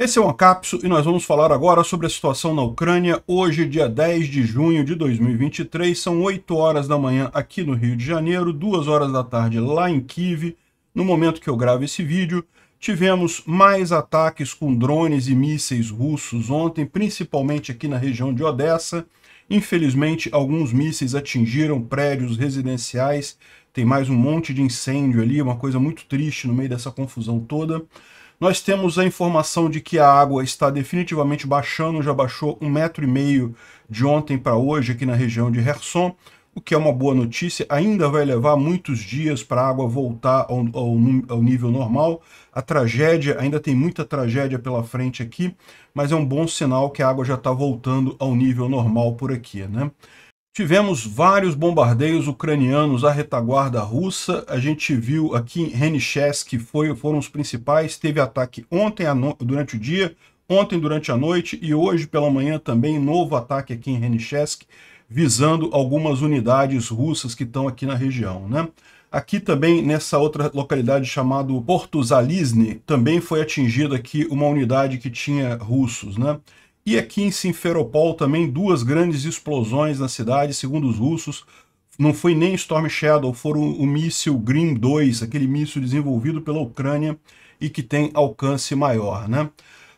Esse é o Ancapso e nós vamos falar agora sobre a situação na Ucrânia. Hoje, dia 10 de junho de 2023, são 8 horas da manhã aqui no Rio de Janeiro, 2 horas da tarde lá em Kiev. No momento que eu gravo esse vídeo, tivemos mais ataques com drones e mísseis russos ontem, principalmente aqui na região de Odessa. Infelizmente, alguns mísseis atingiram prédios residenciais. Tem mais um monte de incêndio ali, uma coisa muito triste no meio dessa confusão toda. Nós temos a informação de que a água está definitivamente baixando, já baixou um metro e meio de ontem para hoje aqui na região de Herson, o que é uma boa notícia. Ainda vai levar muitos dias para a água voltar ao, ao, ao, nível normal. A tragédia, ainda tem muita tragédia pela frente aqui, mas é um bom sinal que a água já está voltando ao nível normal por aqui, né? Tivemos vários bombardeios ucranianos à retaguarda russa. A gente viu aqui em Renichesk, que foi, foram os principais. Teve ataque ontem no... durante o dia, ontem durante a noite e hoje pela manhã também novo ataque aqui em Renichesk, visando algumas unidades russas que estão aqui na região, né? Aqui também, nessa outra localidade chamada Porto Zalizny, também foi atingida aqui uma unidade que tinha russos, né? E aqui em Simferopol também duas grandes explosões na cidade, segundo os russos. Não foi nem Storm Shadow, foram o míssil Grim 2, aquele míssil desenvolvido pela Ucrânia e que tem alcance maior, né?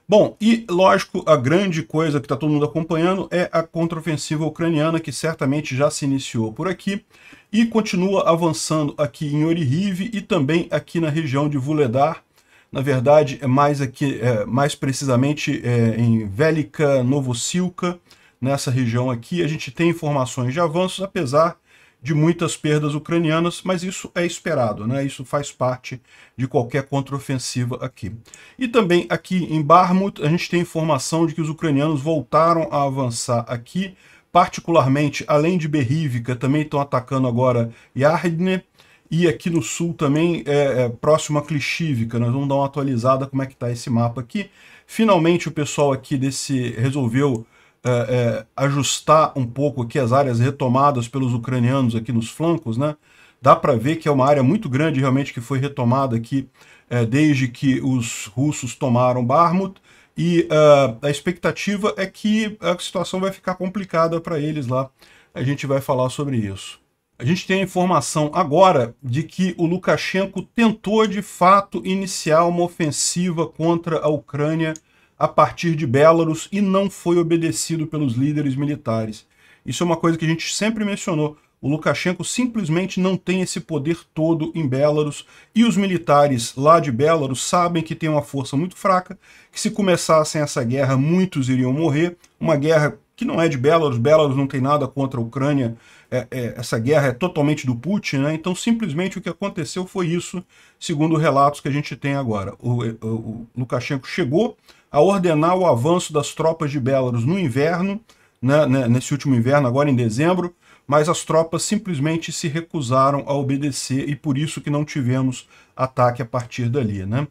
Bom, e lógico, a grande coisa que está todo mundo acompanhando é a contraofensiva ucraniana, que certamente já se iniciou por aqui e continua avançando aqui em Orihiv e também aqui na região de Vuledar, na verdade é mais aqui, é, mais precisamente é, em Velika Novosilka, nessa região aqui, a gente tem informações de avanços, apesar de muitas perdas ucranianas, mas isso é esperado, né? isso faz parte de qualquer contraofensiva aqui. E também aqui em Barmut, a gente tem informação de que os ucranianos voltaram a avançar aqui, particularmente, além de Berrívica, também estão atacando agora Yardne, e aqui no sul também, é, é, próximo a Clichívica, nós vamos dar uma atualizada como é que está esse mapa aqui. Finalmente o pessoal aqui desse resolveu é, é, ajustar um pouco aqui as áreas retomadas pelos ucranianos aqui nos flancos, né? Dá para ver que é uma área muito grande realmente que foi retomada aqui é, desde que os russos tomaram Barmut. E uh, a expectativa é que a situação vai ficar complicada para eles lá. A gente vai falar sobre isso. A gente tem a informação agora de que o Lukashenko tentou de fato iniciar uma ofensiva contra a Ucrânia a partir de Belarus e não foi obedecido pelos líderes militares. Isso é uma coisa que a gente sempre mencionou. O Lukashenko simplesmente não tem esse poder todo em Belarus e os militares lá de Belarus sabem que tem uma força muito fraca, que se começassem essa guerra muitos iriam morrer, uma guerra que não é de Belarus, Belarus não tem nada contra a Ucrânia, é, é, essa guerra é totalmente do Putin, né? então simplesmente o que aconteceu foi isso, segundo relatos que a gente tem agora. O, é, o, o Lukashenko chegou a ordenar o avanço das tropas de Belarus no inverno, né, né, nesse último inverno, agora em dezembro, mas as tropas simplesmente se recusaram a obedecer e por isso que não tivemos ataque a partir dali. Né?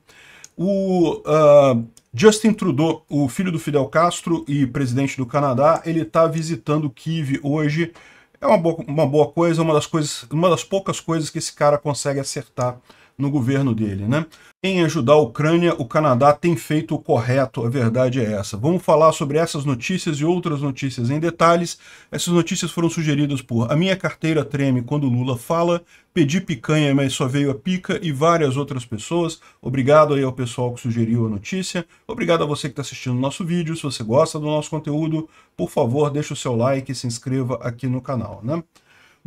O, uh, Justin Trudeau, o filho do Fidel Castro e presidente do Canadá, ele está visitando Kiev hoje. É uma boa, uma boa coisa, uma das, coisas, uma das poucas coisas que esse cara consegue acertar no governo dele. Né? Em ajudar a Ucrânia, o Canadá tem feito o correto, a verdade é essa. Vamos falar sobre essas notícias e outras notícias em detalhes. Essas notícias foram sugeridas por A Minha Carteira Treme Quando Lula Fala, Pedi Picanha, mas só veio a pica e várias outras pessoas. Obrigado aí ao pessoal que sugeriu a notícia. Obrigado a você que está assistindo o nosso vídeo. Se você gosta do nosso conteúdo, por favor, deixe o seu like e se inscreva aqui no canal. Né?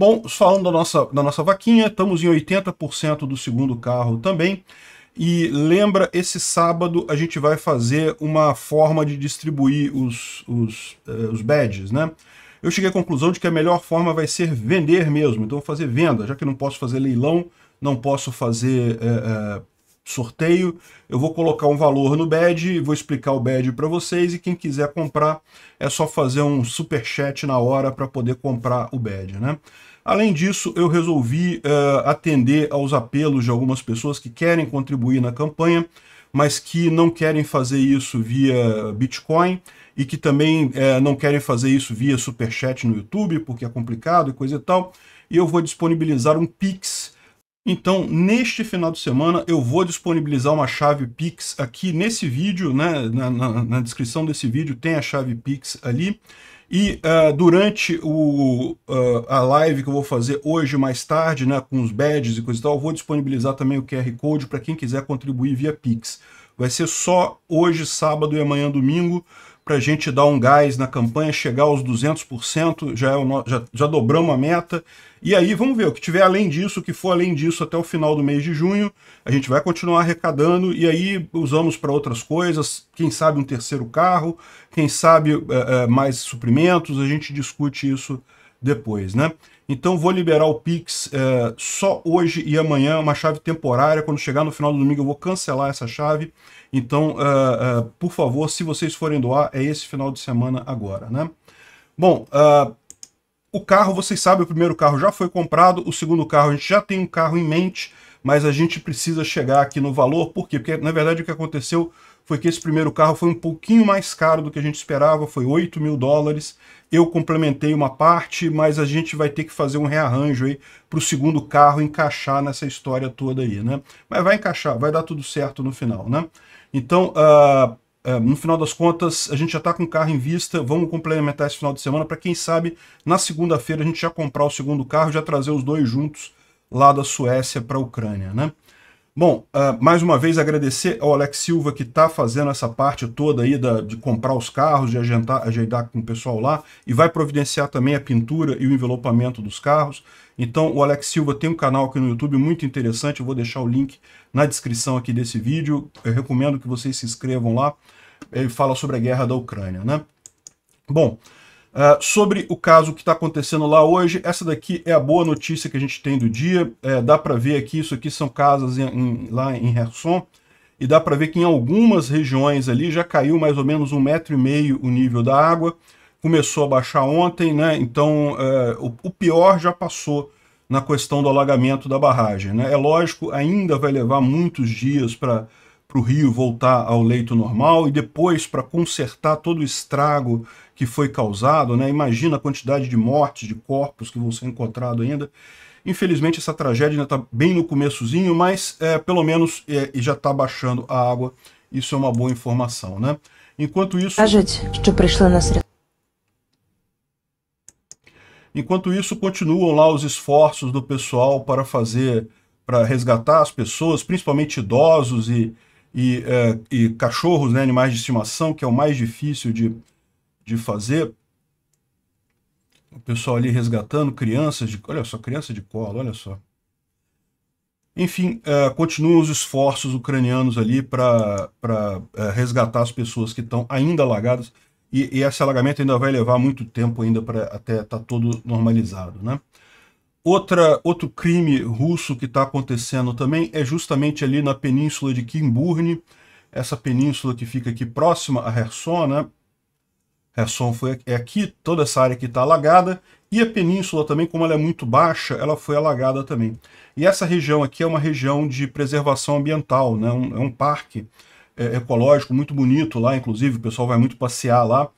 Bom, falando da nossa, da nossa vaquinha, estamos em 80% do segundo carro também. E lembra, esse sábado a gente vai fazer uma forma de distribuir os, os, eh, os badges, né? Eu cheguei à conclusão de que a melhor forma vai ser vender mesmo, então vou fazer venda, já que não posso fazer leilão, não posso fazer eh, eh, sorteio, eu vou colocar um valor no badge, vou explicar o badge para vocês e quem quiser comprar é só fazer um super chat na hora para poder comprar o badge, né? Além disso, eu resolvi uh, atender aos apelos de algumas pessoas que querem contribuir na campanha, mas que não querem fazer isso via Bitcoin e que também uh, não querem fazer isso via Superchat no YouTube, porque é complicado e coisa e tal. E eu vou disponibilizar um Pix. Então, neste final de semana, eu vou disponibilizar uma chave Pix aqui nesse vídeo, né? na, na, na descrição desse vídeo tem a chave Pix ali. E uh, durante o, uh, a live que eu vou fazer hoje, mais tarde, né, com os badges e coisa e tal, eu vou disponibilizar também o QR Code para quem quiser contribuir via Pix. Vai ser só hoje, sábado e amanhã, domingo para a gente dar um gás na campanha, chegar aos 200%, já, é o, já, já dobramos a meta. E aí vamos ver, o que tiver além disso, o que for além disso até o final do mês de junho, a gente vai continuar arrecadando e aí usamos para outras coisas, quem sabe um terceiro carro, quem sabe é, é, mais suprimentos, a gente discute isso depois, né? Então vou liberar o Pix eh, só hoje e amanhã, uma chave temporária. Quando chegar no final do domingo eu vou cancelar essa chave. Então, eh, eh, por favor, se vocês forem doar, é esse final de semana agora, né? Bom, o carro, vocês sabem, o primeiro carro já foi comprado, o segundo carro a gente já tem um carro em mente, mas a gente precisa chegar aqui no valor, por quê? Porque, na verdade, o que aconteceu foi que esse primeiro carro foi um pouquinho mais caro do que a gente esperava, foi 8 mil dólares. Eu complementei uma parte, mas a gente vai ter que fazer um rearranjo aí para o segundo carro encaixar nessa história toda aí, né? Mas vai encaixar, vai dar tudo certo no final, né? Então, uh, uh, no final das contas, a gente já está com o carro em vista, vamos complementar esse final de semana para quem sabe na segunda-feira a gente já comprar o segundo carro, já trazer os dois juntos lá da Suécia para a Ucrânia, né? Bom, uh, mais uma vez agradecer ao Alex Silva que está fazendo essa parte toda aí da, de comprar os carros, de agendar, agendar com o pessoal lá e vai providenciar também a pintura e o envelopamento dos carros. Então o Alex Silva tem um canal aqui no YouTube muito interessante, eu vou deixar o link na descrição aqui desse vídeo. Eu recomendo que vocês se inscrevam lá. Ele eh, fala sobre a guerra da Ucrânia, né? Bom, Uh, sobre o caso que está acontecendo lá hoje, essa daqui é a boa notícia que a gente tem do dia. É, dá para ver aqui, isso aqui são casas em, em, lá em Herson, e dá para ver que em algumas regiões ali já caiu mais ou menos um metro e meio o nível da água. Começou a baixar ontem, né? Então é, o, o, pior já passou na questão do alagamento da barragem. Né? É lógico, ainda vai levar muitos dias para o rio voltar ao leito normal e depois para consertar todo o estrago que foi causado, né? imagina a quantidade de mortes, de corpos que vão ser encontrados ainda. Infelizmente, essa tragédia ainda está bem no começozinho, mas é, pelo menos é, já está baixando a água. Isso é uma boa informação, né? Enquanto isso... Tá, Enquanto isso, continuam lá os esforços do pessoal para fazer, para resgatar as pessoas, principalmente idosos e, e, é, e cachorros, né, animais de estimação, que é o mais difícil de, de fazer. O pessoal ali resgatando crianças de. Olha só, criança de cola, olha só. Enfim, é, continuam os esforços ucranianos ali para uh, é, resgatar as pessoas que estão ainda alagadas. E, e, esse alagamento ainda vai levar muito tempo ainda para até estar tá todo normalizado, né? Outra, outro crime russo que está acontecendo também é justamente ali na península de Kimburne, essa península que fica aqui próxima a Hersona, né? Resson é, foi é aqui, toda essa área que está alagada, e a península também, como ela é muito baixa, ela foi alagada também. E essa região aqui é uma região de preservação ambiental, né? Um, é um parque é, ecológico muito bonito lá, inclusive o pessoal vai muito passear lá,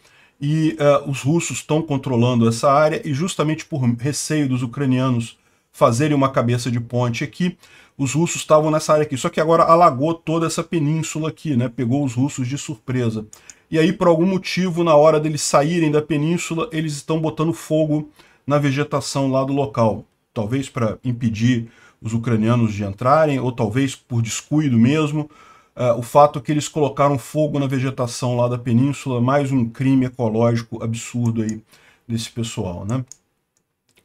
e uh, os russos estão controlando essa área, e justamente por receio dos ucranianos fazerem uma cabeça de ponte aqui, os russos estavam nessa área aqui. Só que agora alagou toda essa península aqui, né? Pegou os russos de surpresa e aí por algum motivo, na hora deles saírem da península, eles estão botando fogo na vegetação lá do local. Talvez para impedir os ucranianos de entrarem, ou talvez por descuido mesmo. Uh, o fato é que eles colocaram fogo na vegetação lá da península, mais um crime ecológico absurdo aí desse pessoal, né?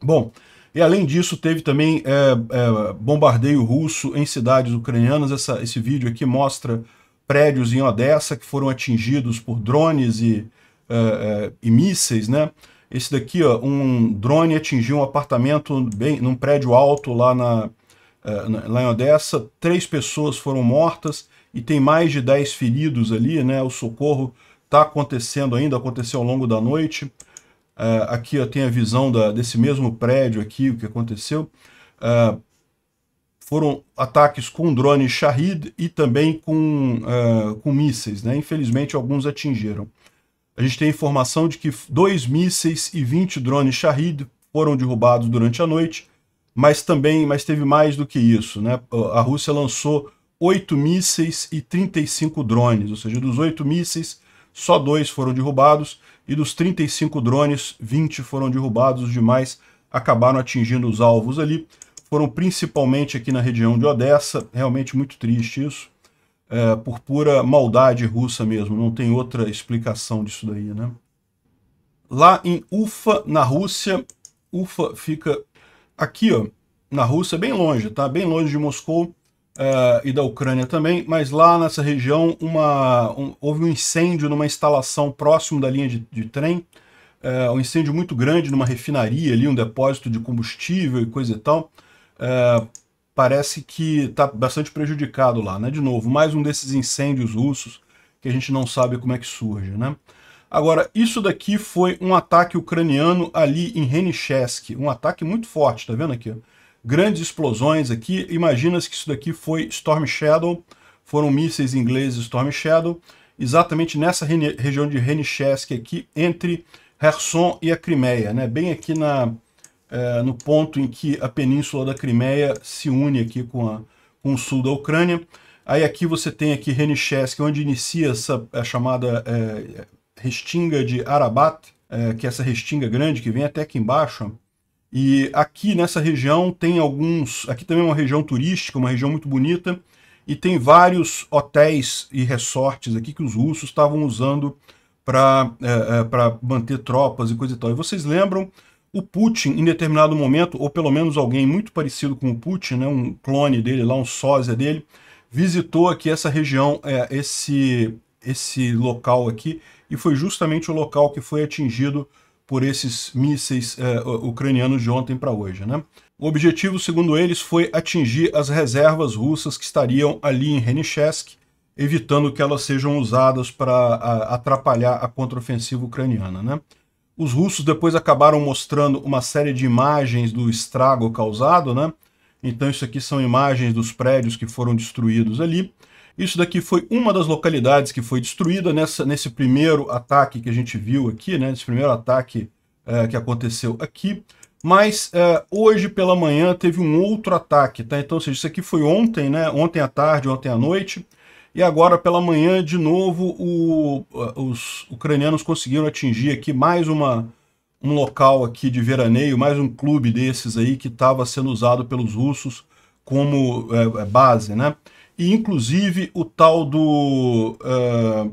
Bom, e além disso, teve também é, é, bombardeio russo em cidades ucranianas. Essa, esse vídeo aqui mostra prédios em Odessa que foram atingidos por drones e, uh, uh, e mísseis, né? Esse daqui, ó, um drone atingiu um apartamento bem, num prédio alto lá, na, uh, lá em Odessa. Três pessoas foram mortas e tem mais de dez feridos ali, né? O socorro está acontecendo ainda, aconteceu ao longo da noite. Uh, aqui ó, tem a visão da, desse mesmo prédio aqui, o que aconteceu. Uh, foram ataques com drone Shahid e também com, uh, com mísseis. Né? Infelizmente, alguns atingiram. A gente tem informação de que dois mísseis e 20 drones Shahid foram derrubados durante a noite, mas também mas teve mais do que isso. Né? A Rússia lançou oito mísseis e 35 drones, ou seja, dos oito mísseis, só dois foram derrubados, e dos 35 drones, 20 foram derrubados, os demais acabaram atingindo os alvos ali foram principalmente aqui na região de Odessa, realmente muito triste isso, é, por pura maldade russa mesmo, não tem outra explicação disso daí, né? Lá em Ufa, na Rússia, Ufa fica aqui, ó, na Rússia, bem longe, tá? Bem longe de Moscou é, e da Ucrânia também, mas lá nessa região uma, um, houve um incêndio numa instalação próximo da linha de, de trem, é, um incêndio muito grande numa refinaria ali, um depósito de combustível e coisa e tal, é, parece que está bastante prejudicado lá, né? De novo, mais um desses incêndios russos que a gente não sabe como é que surge, né? Agora, isso daqui foi um ataque ucraniano ali em Renichesk, um ataque muito forte, tá vendo aqui? Grandes explosões aqui, imagina que isso daqui foi Storm Shadow, foram mísseis ingleses Storm Shadow, exatamente nessa região de Renichesk aqui, entre Kherson e a Crimeia, né? Bem aqui na, é, no ponto em que a península da Crimeia se une aqui com, a, com o sul da Ucrânia. Aí aqui você tem aqui Renichesk, onde inicia essa a é chamada é, restinga de Arabat, é, que é essa restinga grande que vem até aqui embaixo. E aqui nessa região tem alguns... Aqui também é uma região turística, uma região muito bonita, e tem vários hotéis e resortes aqui que os russos estavam usando para é, é, manter tropas e coisa e tal. E vocês lembram o Putin, em determinado momento, ou pelo menos alguém muito parecido com o Putin, né, um clone dele lá, um sósia dele, visitou aqui essa região, é, esse, esse local aqui, e foi justamente o local que foi atingido por esses mísseis é, ucranianos de ontem para hoje. Né? O objetivo, segundo eles, foi atingir as reservas russas que estariam ali em Renichesk, evitando que elas sejam usadas para atrapalhar a contraofensiva ucraniana. Né? Os russos depois acabaram mostrando uma série de imagens do estrago causado, né? Então isso aqui são imagens dos prédios que foram destruídos ali. Isso daqui foi uma das localidades que foi destruída nessa, nesse primeiro ataque que a gente viu aqui, né? Nesse primeiro ataque é, que aconteceu aqui. Mas é, hoje pela manhã teve um outro ataque, tá? Então, ou seja, isso aqui foi ontem, né? Ontem à tarde, ontem à noite. E agora pela manhã, de novo, o, uh, os ucranianos conseguiram atingir aqui mais uma, um local aqui de veraneio, mais um clube desses aí que estava sendo usado pelos russos como é, base, né? E inclusive o tal do é,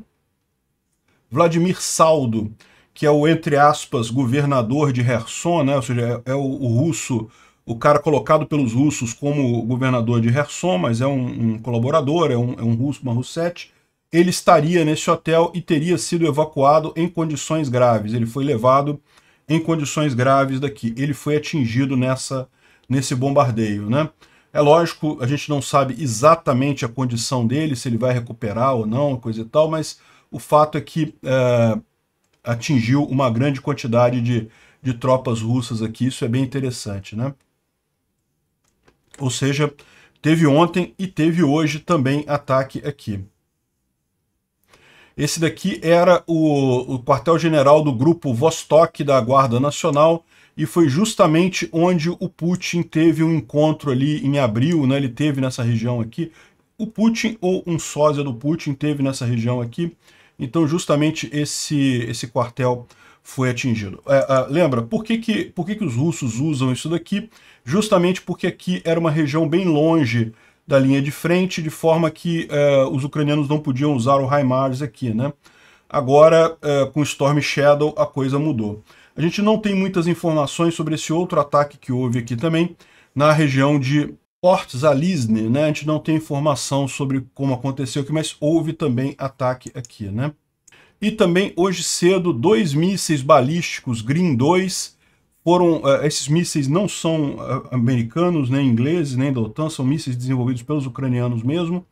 Vladimir Saldo, que é o, entre aspas, governador de Herson, né? ou seja, é, é o, o russo o cara colocado pelos russos como governador de Hersom, mas é um, um colaborador, é um, é um, russo, uma russete, ele estaria nesse hotel e teria sido evacuado em condições graves. Ele foi levado em condições graves daqui. Ele foi atingido nessa, nesse bombardeio, né? É lógico, a gente não sabe exatamente a condição dele, se ele vai recuperar ou não, coisa e tal, mas o fato é que é, atingiu uma grande quantidade de, de tropas russas aqui, isso é bem interessante, né? Ou seja, teve ontem e teve hoje também ataque aqui. Esse daqui era o, o quartel-general do grupo Vostok da Guarda Nacional e foi justamente onde o Putin teve um encontro ali em abril, né? Ele teve nessa região aqui. O Putin ou um sósia do Putin teve nessa região aqui. Então, justamente esse esse quartel foi atingido. É, é, lembra, por, que, que, por que, que os russos usam isso daqui? Justamente porque aqui era uma região bem longe da linha de frente, de forma que é, os ucranianos não podiam usar o HIMARS aqui, né? Agora, é, com Storm Shadow, a coisa mudou. A gente não tem muitas informações sobre esse outro ataque que houve aqui também, na região de Port Zalizny, né? A gente não tem informação sobre como aconteceu aqui, mas houve também ataque aqui, né? E também hoje cedo, dois mísseis balísticos Green 2 foram, uh, esses mísseis não são uh, americanos, nem ingleses, nem da OTAN, são mísseis desenvolvidos pelos ucranianos mesmo.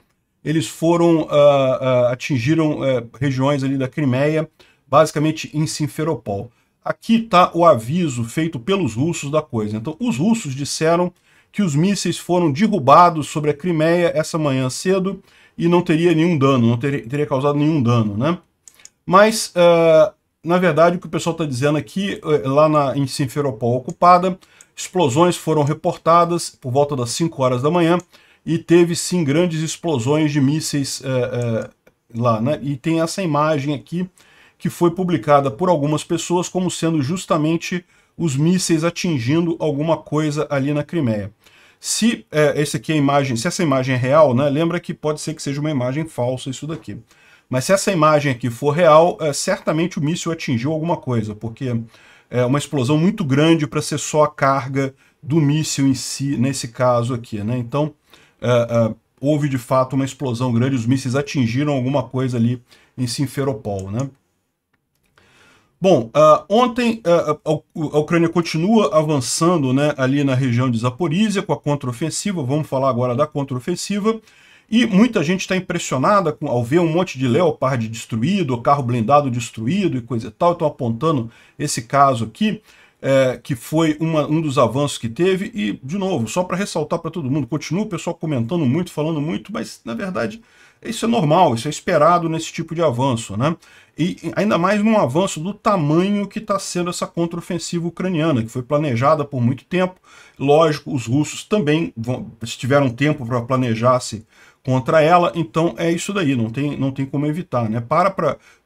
Eles foram, uh, atingiram regiões ali da Crimeia, basicamente em Simferopol. Aqui está o aviso feito pelos russos da coisa. Então, os russos disseram que os mísseis foram derrubados sobre a Crimeia essa manhã cedo e não teria nenhum dano, não teria, teria causado nenhum dano, né? Mas, uh, na verdade, o que o pessoal está dizendo aqui, eh, lá na, em Simferopol ocupada, explosões foram reportadas por volta das 5 horas da manhã e teve, sim, grandes explosões de mísseis uh, uh, lá. Né? E tem essa imagem aqui que foi publicada por algumas pessoas como sendo justamente os mísseis atingindo alguma coisa ali na Crimeia. Se é, essa aqui é imagem, se essa imagem é real, né, lembra que pode ser que seja uma imagem falsa isso daqui. Mas se essa imagem aqui for real, é, certamente o míssil atingiu alguma coisa, porque é uma explosão muito grande para ser só a carga do míssil em si, nesse caso aqui. Né? Então, é, é, houve de fato uma explosão grande, os mísseis atingiram alguma coisa ali em Simferopol. Né? Bom, uh, ontem uh, a Ucrânia continua avançando né, ali na região de Zaporizhia com a contraofensiva, vamos falar agora da contraofensiva. E muita gente está impressionada com, ao ver um monte de Leopard destruído, carro blindado destruído e coisa e tal. estou apontando esse caso aqui, é, que foi uma, um dos avanços que teve. E, de novo, só para ressaltar para todo mundo, continua o pessoal comentando muito, falando muito, mas, na verdade, isso é normal, isso é esperado nesse tipo de avanço, né? E ainda mais num avanço do tamanho que está sendo essa contraofensiva ucraniana, que foi planejada por muito tempo. Lógico, os russos também vão, tiveram tempo para planejar-se contra ela. Então é isso daí, não tem, não tem como evitar. Né? Para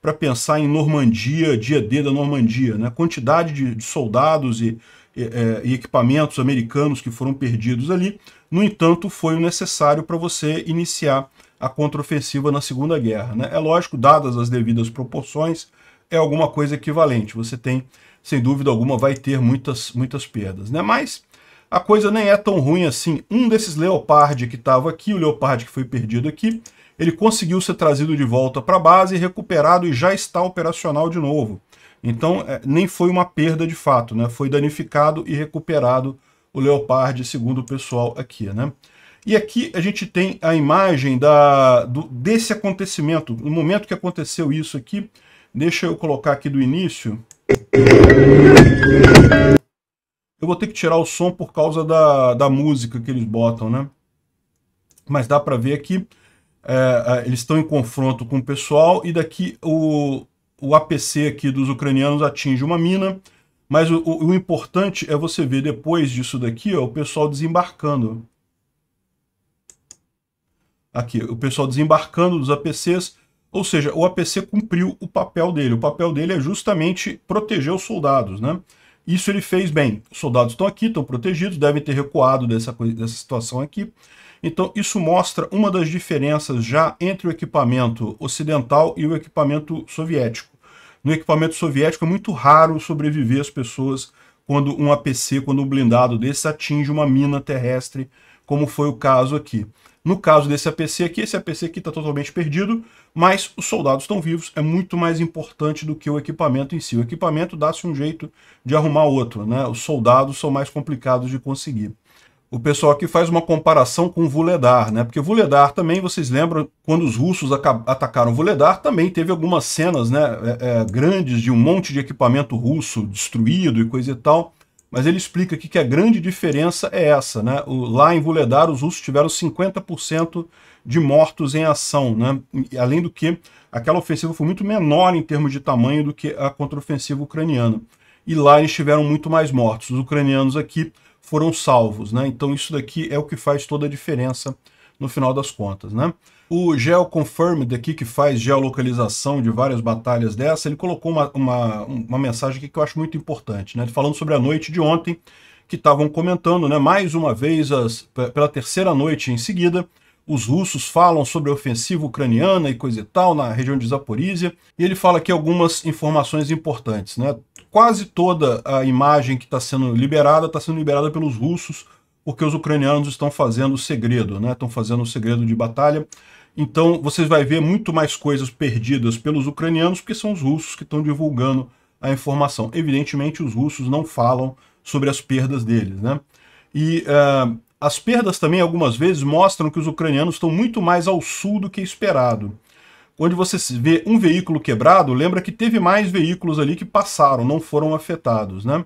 para pensar em Normandia, dia D da Normandia, né? quantidade de, de soldados e, e, é, e, equipamentos americanos que foram perdidos ali. No entanto, foi o necessário para você iniciar a contraofensiva na Segunda Guerra. Né? É lógico, dadas as devidas proporções, é alguma coisa equivalente. Você tem, sem dúvida alguma, vai ter muitas, muitas perdas. Né? Mas a coisa nem é tão ruim assim. Um desses Leopard que estava aqui, o Leopard que foi perdido aqui, ele conseguiu ser trazido de volta para a base, recuperado e já está operacional de novo. Então, é, nem foi uma perda de fato, né? Foi danificado e recuperado o Leopard, segundo o pessoal aqui, né? E aqui a gente tem a imagem da, do, desse acontecimento, no momento que aconteceu isso aqui. Deixa eu colocar aqui do início. Eu vou ter que tirar o som por causa da, da música que eles botam, né? Mas dá para ver aqui, é, é, eles estão em confronto com o pessoal e daqui o, o APC aqui dos ucranianos atinge uma mina, mas o, o, o importante é você ver depois disso daqui ó, o pessoal desembarcando. Aqui, o pessoal desembarcando dos APCs, ou seja, o APC cumpriu o papel dele. O papel dele é justamente proteger os soldados, né? Isso ele fez bem. Os soldados estão aqui, estão protegidos, devem ter recuado dessa, dessa situação aqui. Então, isso mostra uma das diferenças já entre o equipamento ocidental e o equipamento soviético. No equipamento soviético é muito raro sobreviver as pessoas quando um APC, quando um blindado desse atinge uma mina terrestre, como foi o caso aqui. No caso desse APC aqui, esse APC aqui está totalmente perdido, mas os soldados estão vivos, é muito mais importante do que o equipamento em si. O equipamento dá-se um jeito de arrumar outro, né? Os soldados são mais complicados de conseguir. O pessoal aqui faz uma comparação com Vuledar, né? Porque Vuledar também, vocês lembram, quando os russos atacaram Vuledar, também teve algumas cenas né, é, é, grandes de um monte de equipamento russo destruído e coisa e tal mas ele explica aqui que a grande diferença é essa. Né? O, lá em Vuledar, os russos tiveram 50% de mortos em ação. Né? E, além do que, aquela ofensiva foi muito menor em termos de tamanho do que a contraofensiva ucraniana. E lá eles tiveram muito mais mortos. Os ucranianos aqui foram salvos. Né? Então isso daqui é o que faz toda a diferença no final das contas. Né? O GeoConfirmed aqui, que faz geolocalização de várias batalhas dessa, ele colocou uma, uma, uma mensagem aqui que eu acho muito importante, né? Falando sobre a noite de ontem, que estavam comentando, né? Mais uma vez, as, pela terceira noite em seguida, os russos falam sobre a ofensiva ucraniana e coisa e tal na região de Zaporizhia, e ele fala aqui algumas informações importantes. Né? Quase toda a imagem que está sendo liberada está sendo liberada pelos russos, porque os ucranianos estão fazendo o segredo, né? estão fazendo o segredo de batalha. Então vocês vai ver muito mais coisas perdidas pelos ucranianos, porque são os russos que estão divulgando a informação. Evidentemente, os russos não falam sobre as perdas deles, né? E uh, as perdas também, algumas vezes, mostram que os ucranianos estão muito mais ao sul do que esperado. Quando você vê um veículo quebrado, lembra que teve mais veículos ali que passaram, não foram afetados, né?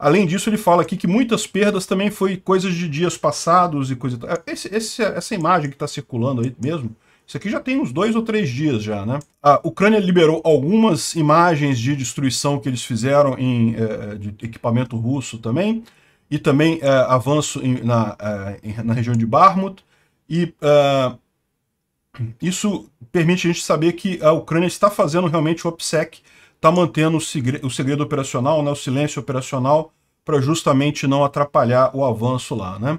Além disso, ele fala aqui que muitas perdas também foi coisas de dias passados e coisa é, esse, esse, Essa imagem que está circulando aí mesmo, isso aqui já tem uns dois ou três dias já, né? A Ucrânia liberou algumas imagens de destruição que eles fizeram em eh, de equipamento russo também, e também eh, avanço em, na, eh, na região de Barmut, e isso permite a gente saber que a Ucrânia está fazendo realmente o OPSEC, está mantendo o segredo, o segredo, operacional, né, o silêncio operacional, para justamente não atrapalhar o avanço lá. Né?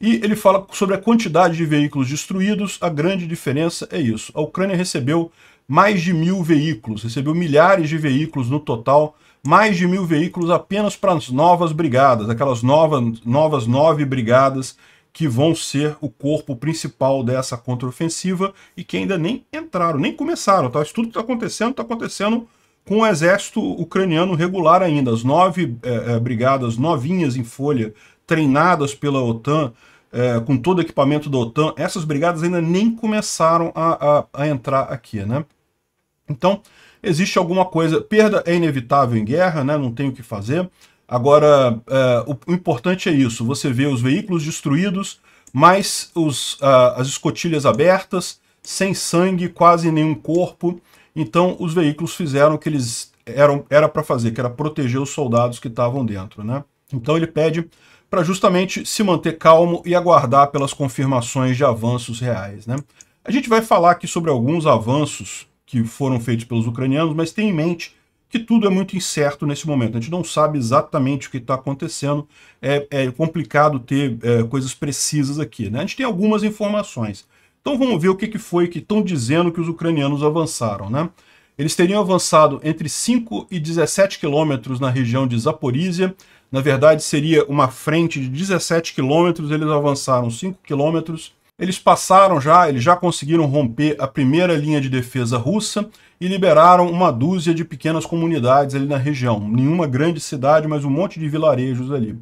E ele fala sobre a quantidade de veículos destruídos, a grande diferença é isso. A Ucrânia recebeu mais de mil veículos, recebeu milhares de veículos no total, mais de mil veículos apenas para as novas brigadas, aquelas novas, novas nove brigadas que vão ser o corpo principal dessa contraofensiva e que ainda nem entraram, nem começaram. Tá? Isso tudo que está acontecendo, está acontecendo com o exército ucraniano regular ainda. As nove é, é, brigadas novinhas em folha, treinadas pela OTAN, é, com todo o equipamento da OTAN, essas brigadas ainda nem começaram a, a, a entrar aqui, né? Então, existe alguma coisa... Perda é inevitável em guerra, né? Não tem o que fazer. Agora, o, o, importante é isso. Você vê os veículos destruídos, mas os, ah, as escotilhas abertas, sem sangue, quase nenhum corpo... Então, os veículos fizeram o que eles eram era para fazer, que era proteger os soldados que estavam dentro, né? Então ele pede para justamente se manter calmo e aguardar pelas confirmações de avanços reais, né? A gente vai falar aqui sobre alguns avanços que foram feitos pelos ucranianos, mas tenha em mente que tudo é muito incerto nesse momento. A gente não sabe exatamente o que está acontecendo. É, é, complicado ter é, coisas precisas aqui. Né? A gente tem algumas informações. Então vamos ver o que, que foi que estão dizendo que os ucranianos avançaram, né? Eles teriam avançado entre 5 e 17 quilômetros na região de Zaporizhia. Na verdade, seria uma frente de 17 quilômetros, eles avançaram 5 quilômetros. Eles passaram já, eles já conseguiram romper a primeira linha de defesa russa e liberaram uma dúzia de pequenas comunidades ali na região. Nenhuma grande cidade, mas um monte de vilarejos ali.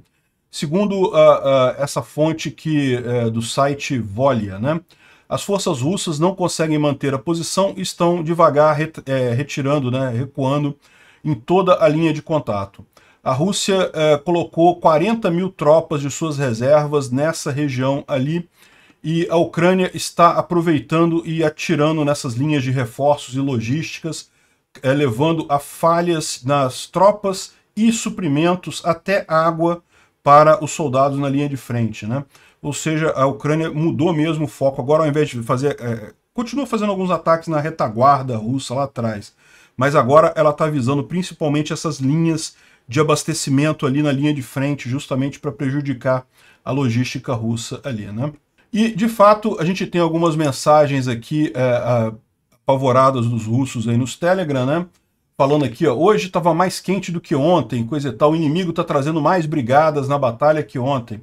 Segundo uh, uh, essa fonte que uh, do site Volia, né? As forças russas não conseguem manter a posição e estão devagar é, retirando, né, recuando em toda a linha de contato. A Rússia é, colocou 40 mil tropas de suas reservas nessa região ali e a Ucrânia está aproveitando e atirando nessas linhas de reforços e logísticas, é, levando a falhas nas tropas e suprimentos até água para os soldados na linha de frente. Né? Ou seja, a Ucrânia mudou mesmo o foco. Agora, ao invés de fazer. É, continua fazendo alguns ataques na retaguarda russa lá atrás. Mas agora ela está visando principalmente essas linhas de abastecimento ali na linha de frente, justamente para prejudicar a logística russa ali, né? E, de fato, a gente tem algumas mensagens aqui é, apavoradas dos russos aí nos Telegram, né? Falando aqui, ó, hoje estava mais quente do que ontem, coisa e tal, o inimigo está trazendo mais brigadas na batalha que ontem.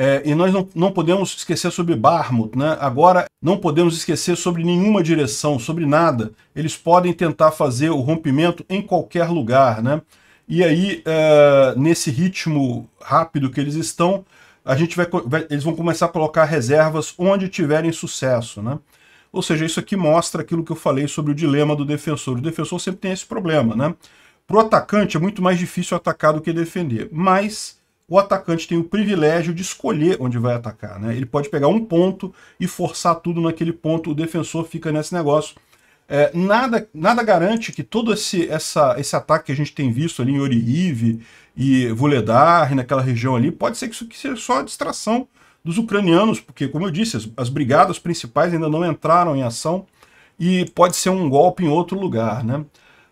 É, e nós não, não podemos esquecer sobre Barmut, né? agora não podemos esquecer sobre nenhuma direção, sobre nada. Eles podem tentar fazer o rompimento em qualquer lugar. Né? E aí, é, nesse ritmo rápido que eles estão, a gente vai, vai, eles vão começar a colocar reservas onde tiverem sucesso. Né? Ou seja, isso aqui mostra aquilo que eu falei sobre o dilema do defensor. O defensor sempre tem esse problema. Né? Para o atacante é muito mais difícil atacar do que defender, mas o atacante tem o privilégio de escolher onde vai atacar. Né? Ele pode pegar um ponto e forçar tudo naquele ponto, o defensor fica nesse negócio. É, nada, nada garante que todo esse, essa, esse ataque que a gente tem visto ali em Orihive e Vuledar, naquela região ali, pode ser que isso que seja só a distração dos ucranianos, porque, como eu disse, as, as brigadas principais ainda não entraram em ação e pode ser um golpe em outro lugar, né?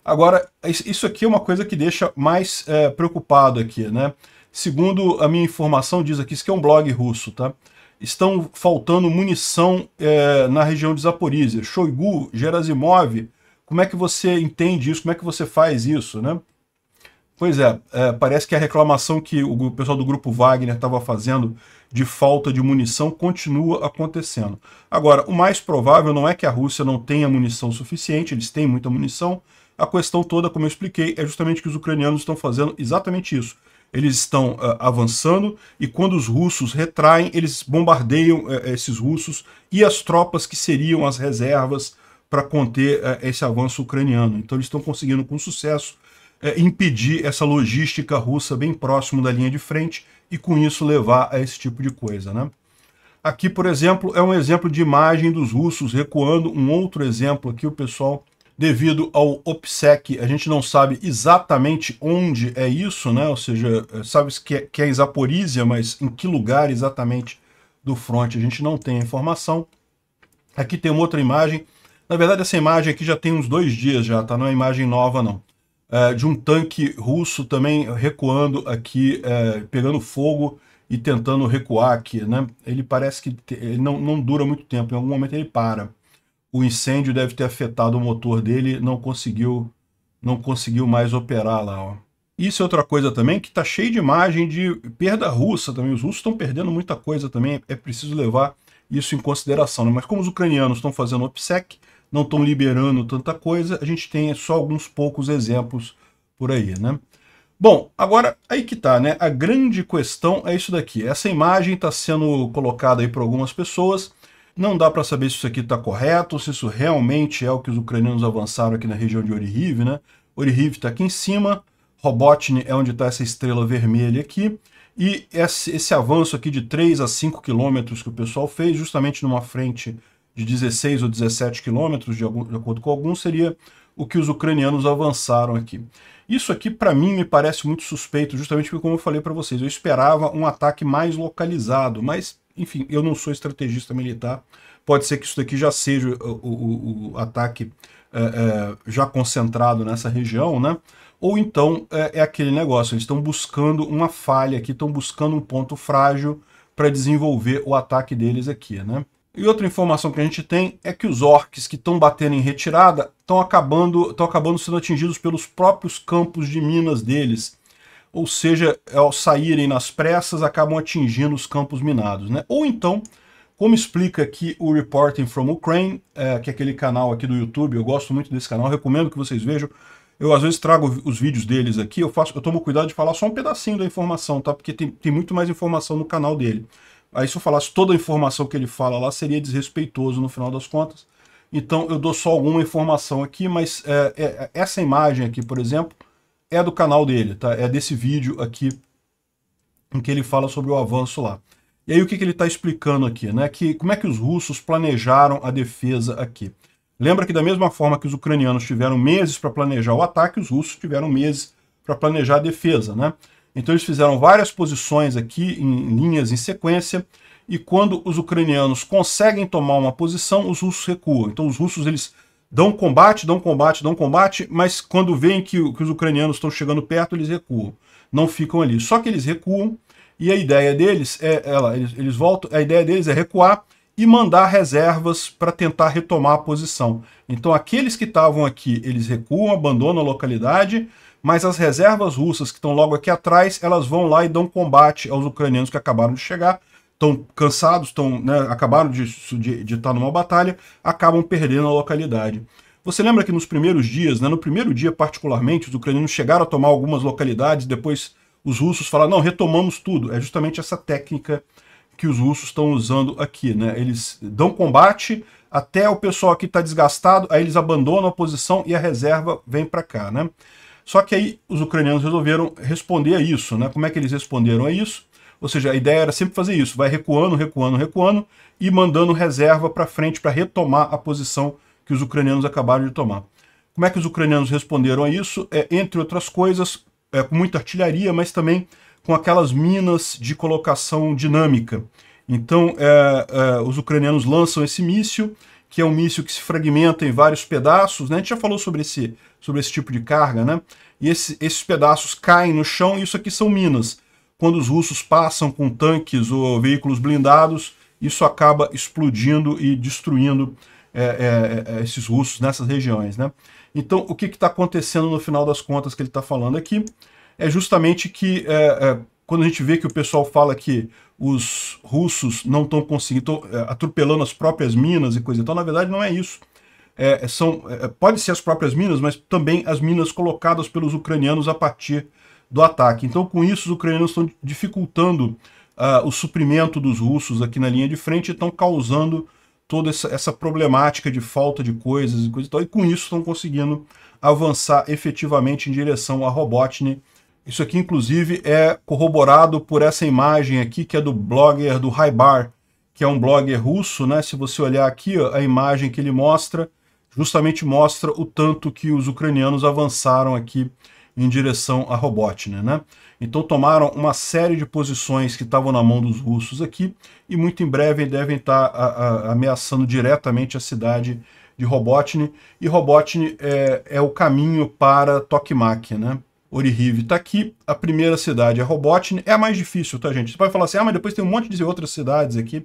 Agora, isso aqui é uma coisa que deixa mais é, preocupado aqui, né? Segundo a minha informação, diz aqui, isso que é um blog russo, tá? Estão faltando munição é, na região de Zaporizhia. Shoigu, Gerasimov, como é que você entende isso? Como é que você faz isso, né? Pois é, é, parece que a reclamação que o pessoal do grupo Wagner estava fazendo de falta de munição continua acontecendo. Agora, o mais provável não é que a Rússia não tenha munição suficiente, eles têm muita munição. A questão toda, como eu expliquei, é justamente que os ucranianos estão fazendo exatamente isso eles estão uh, avançando, e quando os russos retraem, eles bombardeiam uh, esses russos e as tropas que seriam as reservas para conter uh, esse avanço ucraniano. Então eles estão conseguindo com sucesso eh, impedir essa logística russa bem próximo da linha de frente e com isso levar a esse tipo de coisa. Né? Aqui, por exemplo, é um exemplo de imagem dos russos recuando, um outro exemplo aqui, o pessoal devido ao OPSEC. A gente não sabe exatamente onde é isso, né? Ou seja, eh, sabe-se que, é, que é Zaporizhia, mas em que lugar exatamente do front a gente não tem a informação. Aqui tem uma outra imagem. Na verdade, essa imagem aqui já tem uns dois dias já, tá? Não é imagem nova, não. É, de um tanque russo também recuando aqui, é, pegando fogo e tentando recuar aqui, né? Ele parece que ele não, não dura muito tempo, em algum momento ele para o incêndio deve ter afetado o motor dele, não conseguiu, não conseguiu mais operar lá, ó. Isso é outra coisa também que está cheio de imagem de perda russa também. Os russos estão perdendo muita coisa também, é preciso levar isso em consideração. Né? Mas como os ucranianos estão fazendo OPSEC, não estão liberando tanta coisa, a gente tem só alguns poucos exemplos por aí, né? Bom, agora aí que tá, né? A grande questão é isso daqui. Essa imagem está sendo colocada aí por algumas pessoas não dá para saber se isso aqui está correto, se isso realmente é o que os ucranianos avançaram aqui na região de Orihiv, né? Orihiv está aqui em cima, Robotny é onde está essa estrela vermelha aqui, e esse, avanço aqui de 3 a 5 quilômetros que o pessoal fez, justamente numa frente de 16 ou 17 quilômetros, de, de acordo com alguns, seria o que os ucranianos avançaram aqui. Isso aqui, para mim, me parece muito suspeito, justamente porque, como eu falei para vocês, eu esperava um ataque mais localizado, mas enfim, eu não sou estrategista militar. Pode ser que isso daqui já seja o, o, o ataque é, é, já concentrado nessa região, né? Ou então é, é aquele negócio, eles estão buscando uma falha aqui, estão buscando um ponto frágil para desenvolver o ataque deles aqui, né? E outra informação que a gente tem é que os orcs que estão batendo em retirada estão acabando, acabando sendo atingidos pelos próprios campos de minas deles ou seja, ao saírem nas pressas, acabam atingindo os campos minados. Né? Ou então, como explica aqui o Reporting from Ukraine, é, que é aquele canal aqui do YouTube, eu gosto muito desse canal, recomendo que vocês vejam. Eu às vezes trago os vídeos deles aqui, eu, faço, eu tomo cuidado de falar só um pedacinho da informação, tá? Porque tem, tem muito mais informação no canal dele. Aí se eu falasse toda a informação que ele fala lá, seria desrespeitoso no final das contas. Então eu dou só alguma informação aqui, mas é, é, essa imagem aqui, por exemplo, é do canal dele, tá? É desse vídeo aqui em que ele fala sobre o avanço lá. E aí o que, que ele está explicando aqui, né? Que, como é que os russos planejaram a defesa aqui? Lembra que da mesma forma que os ucranianos tiveram meses para planejar o ataque, os russos tiveram meses para planejar a defesa, né? Então eles fizeram várias posições aqui em linhas em sequência e quando os ucranianos conseguem tomar uma posição, os russos recuam. Então os russos eles dão combate, dão combate, dão combate, mas quando veem que, que os ucranianos estão chegando perto, eles recuam, não ficam ali. Só que eles recuam e a ideia deles é, ela, eles, eles voltam, a ideia deles é recuar e mandar reservas para tentar retomar a posição. Então aqueles que estavam aqui, eles recuam, abandonam a localidade, mas as reservas russas que estão logo aqui atrás, elas vão lá e dão combate aos ucranianos que acabaram de chegar, estão cansados, estão, né, acabaram de, de, de estar numa batalha, acabam perdendo a localidade. Você lembra que nos primeiros dias, né, no primeiro dia particularmente, os ucranianos chegaram a tomar algumas localidades, depois os russos falaram, não, retomamos tudo. É justamente essa técnica que os russos estão usando aqui. Né? Eles dão combate até o pessoal aqui está desgastado, aí eles abandonam a posição e a reserva vem para cá. Né? Só que aí os ucranianos resolveram responder a isso. Né? Como é que eles responderam a isso? Ou seja, a ideia era sempre fazer isso, vai recuando, recuando, recuando e mandando reserva para frente para retomar a posição que os ucranianos acabaram de tomar. Como é que os ucranianos responderam a isso? É, entre outras coisas, é, com muita artilharia, mas também com aquelas minas de colocação dinâmica. Então, é, é, os ucranianos lançam esse míssil, que é um míssil que se fragmenta em vários pedaços. Né? A gente já falou sobre esse, sobre esse tipo de carga, né? E esse, esses pedaços caem no chão, e isso aqui são minas quando os russos passam com tanques ou veículos blindados, isso acaba explodindo e destruindo é, é, é esses russos nessas regiões. Né? Então, o que está acontecendo no final das contas que ele está falando aqui é justamente que é, é, quando a gente vê que o pessoal fala que os russos não estão conseguindo, tão, é, atropelando as próprias minas e coisa então, na verdade não é isso. são, pode ser as próprias minas, mas também as minas colocadas pelos ucranianos a partir do ataque. Então, com isso, os ucranianos estão dificultando uh, o suprimento dos russos aqui na linha de frente e estão causando toda essa, essa, problemática de falta de coisas e coisa e tal. E com isso estão conseguindo avançar efetivamente em direção a Robotnik. Isso aqui, inclusive, é corroborado por essa imagem aqui, que é do blogger do Haibar, que é um blogger russo, né? Se você olhar aqui, ó, a imagem que ele mostra, justamente mostra o tanto que os ucranianos avançaram aqui em direção a Robotnia, né? Então tomaram uma série de posições que estavam na mão dos russos aqui e muito em breve devem estar tá, a, a, ameaçando diretamente a cidade de Robotnia. E Robotnia é, é o caminho para Tokmak, né? Orihiv está aqui, a primeira cidade é Robotnia, é a mais difícil, tá gente? Você pode falar assim, ah, mas depois tem um monte de outras cidades aqui.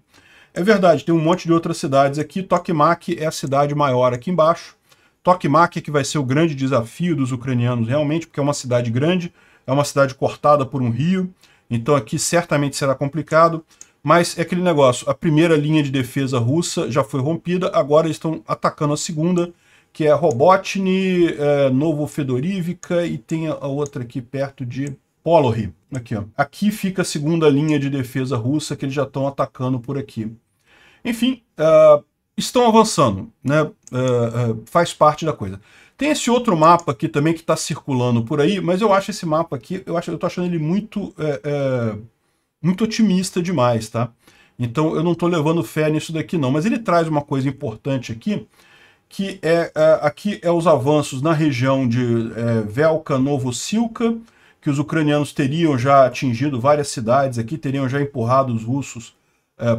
É verdade, tem um monte de outras cidades aqui, Tokmak é a cidade maior aqui embaixo, Tokmak é que vai ser o grande desafio dos ucranianos, realmente, porque é uma cidade grande, é uma cidade cortada por um rio, então aqui certamente será complicado, mas é aquele negócio, a primeira linha de defesa russa já foi rompida, agora eles estão atacando a segunda, que é Robotny, é, Novo Fedorivka e tem a outra aqui perto de Polohy, Aqui, ó. aqui fica a segunda linha de defesa russa que eles já estão atacando por aqui. Enfim, uh, estão avançando, né? Uh, uh, faz parte da coisa. Tem esse outro mapa aqui também que está circulando por aí, mas eu acho esse mapa aqui, eu, acho, eu tô achando ele muito, é, é, muito otimista demais, tá? Então eu não estou levando fé nisso daqui não, mas ele traz uma coisa importante aqui, que é, é aqui é os avanços na região de é, Velka, Novosilka, que os ucranianos teriam já atingido várias cidades aqui, teriam já empurrado os russos